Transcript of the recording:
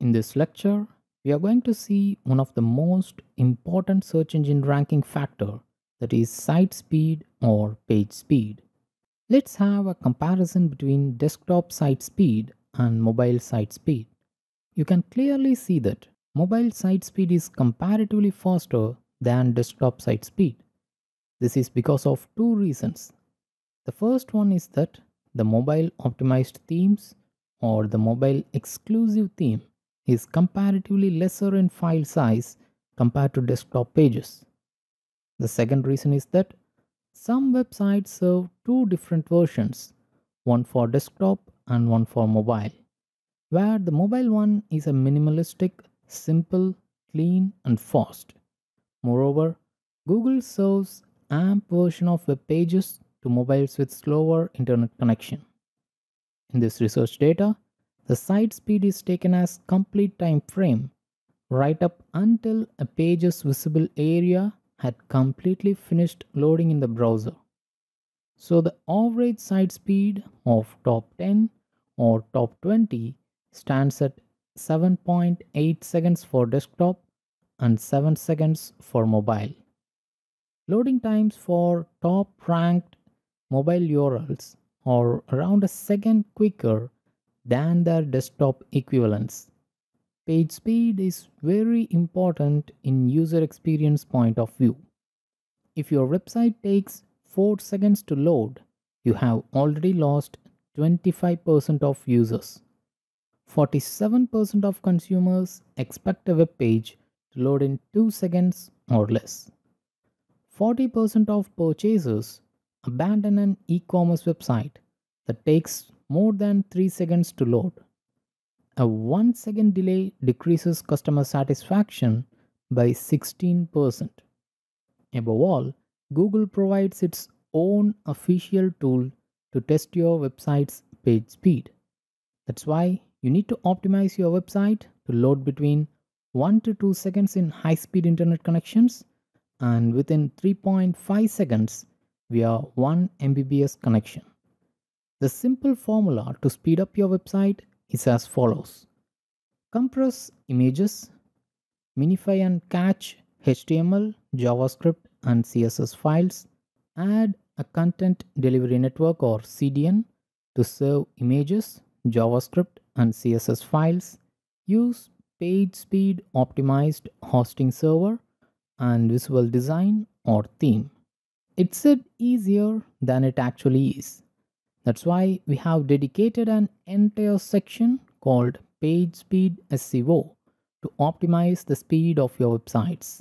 In this lecture, we are going to see one of the most important search engine ranking factor that is site speed or page speed. Let's have a comparison between desktop site speed and mobile site speed. You can clearly see that mobile site speed is comparatively faster than desktop site speed. This is because of two reasons. The first one is that the mobile optimized themes or the mobile exclusive theme is comparatively lesser in file size compared to desktop pages. The second reason is that some websites serve two different versions, one for desktop and one for mobile, where the mobile one is a minimalistic, simple, clean and fast. Moreover, Google serves AMP version of web pages to mobiles with slower internet connection. In this research data, the site speed is taken as complete time frame, right up until a page's visible area had completely finished loading in the browser. So the average site speed of top 10 or top 20 stands at 7.8 seconds for desktop and 7 seconds for mobile. Loading times for top ranked mobile URLs are around a second quicker than their desktop equivalents. Page speed is very important in user experience point of view. If your website takes 4 seconds to load, you have already lost 25% of users. 47% of consumers expect a web page to load in 2 seconds or less. 40% of purchasers abandon an e commerce website that takes more than 3 seconds to load. A 1 second delay decreases customer satisfaction by 16%. Above all, Google provides its own official tool to test your website's page speed. That's why you need to optimize your website to load between 1 to 2 seconds in high speed internet connections and within 3.5 seconds via 1 Mbps connection. The simple formula to speed up your website is as follows. Compress images, minify and cache HTML, JavaScript and CSS files, add a content delivery network or CDN to serve images, JavaScript and CSS files, use page speed optimized hosting server and visual design or theme. It's said easier than it actually is. That's why we have dedicated an entire section called Page Speed SEO to optimize the speed of your websites.